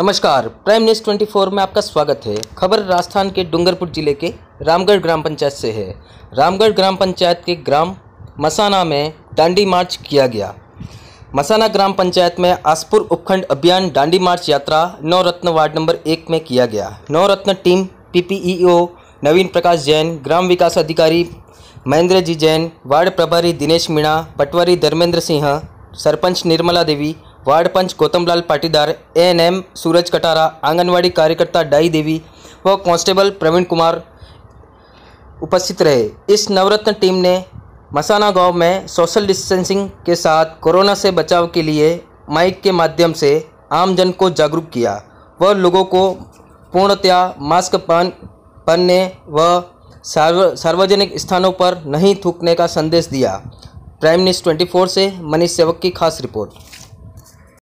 नमस्कार prime news 24 में आपका स्वागत है खबर राजस्थान के डूंगरपुर जिले के रामगढ़ ग्राम पंचायत से है रामगढ़ ग्राम पंचायत के ग्राम मसाना में डांडी मार्च किया गया मसाना ग्राम पंचायत में आसपुर उपखंड अभियान डांडी मार्च यात्रा नवरत्न वार्ड नंबर एक में किया गया Navratna team PPEO e Naveen Prakash Jain ग्राम विकास अधिकारी महेंद्र जी जैन वार्ड प्रभारी दिनेश मीणा पटवारी धर्मेंद्र सिंह सरपंच निर्मला देवी वार्ड पंच गौतमलाल पाटीदार एएनएम सूरज कटारा आंगनवाड़ी कार्यकर्ता डाई देवी व कांस्टेबल प्रवीण कुमार उपस्थित रहे इस नवरत्न टीम ने मसाना गांव में सोशल डिस्टेंसिंग के साथ कोरोना से बचाव के लिए माइक के माध्यम से आमजन को जागरूक किया व लोगों को पूर्णतया मास्क पहन पहनने व सार्व सार्वजनिक स्थानों पर नहीं थूकने का संदेश दिया प्राइम न्यूज़ 24 से मनीष सेवक की खास रिपोर्ट